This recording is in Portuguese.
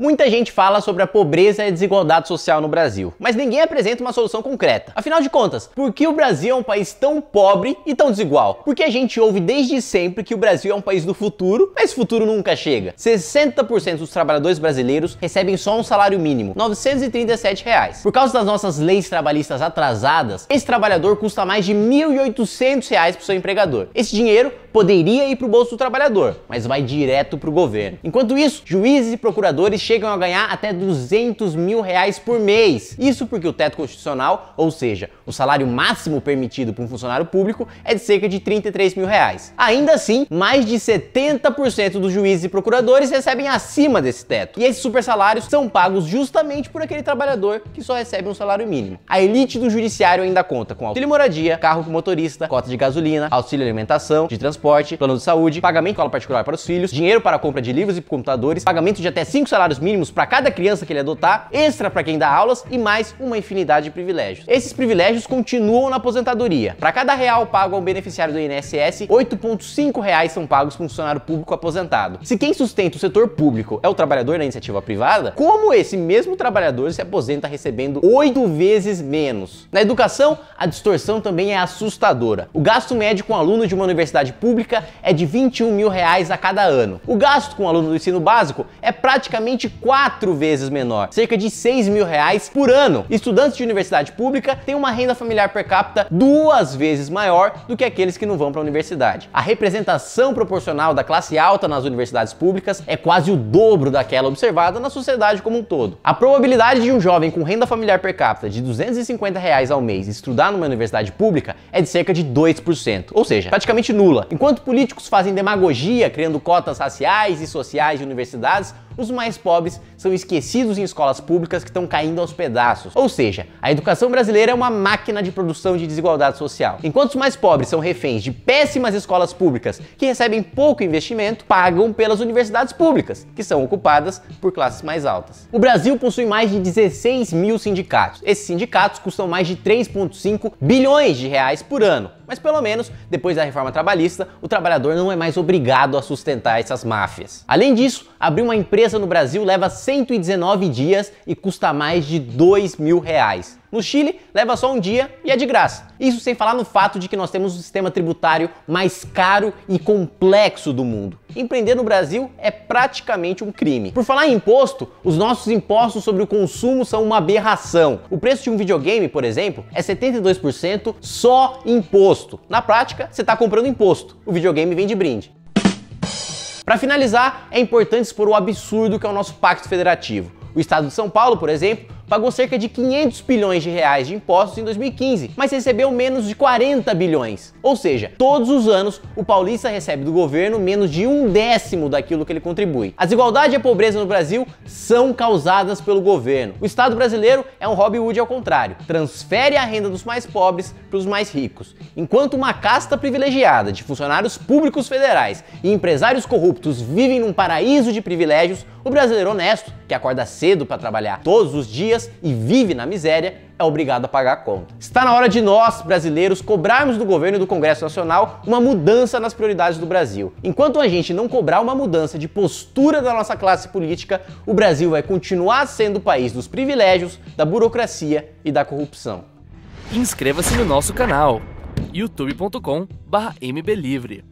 Muita gente fala sobre a pobreza e a desigualdade social no Brasil, mas ninguém apresenta uma solução concreta. Afinal de contas, por que o Brasil é um país tão pobre e tão desigual? Porque a gente ouve desde sempre que o Brasil é um país do futuro, mas o futuro nunca chega. 60% dos trabalhadores brasileiros recebem só um salário mínimo, 937 reais. Por causa das nossas leis trabalhistas atrasadas, esse trabalhador custa mais de 1.800 reais para o seu empregador. Esse dinheiro poderia ir para o bolso do trabalhador, mas vai direto para o governo. Enquanto isso, juízes e procuradores chegam a ganhar até 200 mil reais por mês. Isso porque o teto constitucional, ou seja, o salário máximo permitido para um funcionário público, é de cerca de 33 mil reais. Ainda assim, mais de 70% dos juízes e procuradores recebem acima desse teto. E esses super salários são pagos justamente por aquele trabalhador que só recebe um salário mínimo. A elite do judiciário ainda conta com auxílio moradia, carro com motorista, cota de gasolina, auxílio alimentação, de transporte transporte, plano de saúde, pagamento de escola particular para os filhos, dinheiro para a compra de livros e computadores, pagamento de até cinco salários mínimos para cada criança que ele adotar, extra para quem dá aulas e mais uma infinidade de privilégios. Esses privilégios continuam na aposentadoria. Para cada real pago ao beneficiário do INSS, 8,5 reais são pagos para um funcionário público aposentado. Se quem sustenta o setor público é o trabalhador da iniciativa privada, como esse mesmo trabalhador se aposenta recebendo oito vezes menos? Na educação, a distorção também é assustadora. O gasto médio com aluno de uma universidade pública pública é de 21 mil reais a cada ano. O gasto com o aluno do ensino básico é praticamente quatro vezes menor, cerca de 6 mil reais por ano. Estudantes de universidade pública têm uma renda familiar per capita duas vezes maior do que aqueles que não vão para a universidade. A representação proporcional da classe alta nas universidades públicas é quase o dobro daquela observada na sociedade como um todo. A probabilidade de um jovem com renda familiar per capita de 250 reais ao mês estudar numa universidade pública é de cerca de 2%, ou seja, praticamente nula, Enquanto políticos fazem demagogia, criando cotas raciais e sociais de universidades, os mais pobres são esquecidos em escolas públicas que estão caindo aos pedaços. Ou seja, a educação brasileira é uma máquina de produção de desigualdade social. Enquanto os mais pobres são reféns de péssimas escolas públicas que recebem pouco investimento, pagam pelas universidades públicas, que são ocupadas por classes mais altas. O Brasil possui mais de 16 mil sindicatos. Esses sindicatos custam mais de 3,5 bilhões de reais por ano. Mas pelo menos, depois da reforma trabalhista, o trabalhador não é mais obrigado a sustentar essas máfias. Além disso, abrir uma empresa no Brasil leva 119 dias e custa mais de 2 mil reais. No Chile, leva só um dia e é de graça. Isso sem falar no fato de que nós temos o sistema tributário mais caro e complexo do mundo. Empreender no Brasil é praticamente um crime. Por falar em imposto, os nossos impostos sobre o consumo são uma aberração. O preço de um videogame, por exemplo, é 72% só imposto. Na prática, você está comprando imposto. O videogame vem de brinde. Para finalizar, é importante expor o absurdo que é o nosso pacto federativo. O estado de São Paulo, por exemplo, pagou cerca de 500 bilhões de reais de impostos em 2015, mas recebeu menos de 40 bilhões. Ou seja, todos os anos o paulista recebe do governo menos de um décimo daquilo que ele contribui. A desigualdade e a pobreza no Brasil são causadas pelo governo. O Estado brasileiro é um Robin Hood ao contrário, transfere a renda dos mais pobres para os mais ricos, enquanto uma casta privilegiada de funcionários públicos federais e empresários corruptos vivem num paraíso de privilégios. O brasileiro honesto, que acorda cedo para trabalhar todos os dias, dias e vive na miséria é obrigado a pagar a conta. Está na hora de nós, brasileiros, cobrarmos do governo e do Congresso Nacional uma mudança nas prioridades do Brasil. Enquanto a gente não cobrar uma mudança de postura da nossa classe política, o Brasil vai continuar sendo o país dos privilégios, da burocracia e da corrupção. Inscreva-se no nosso canal youtube.com/mblivre.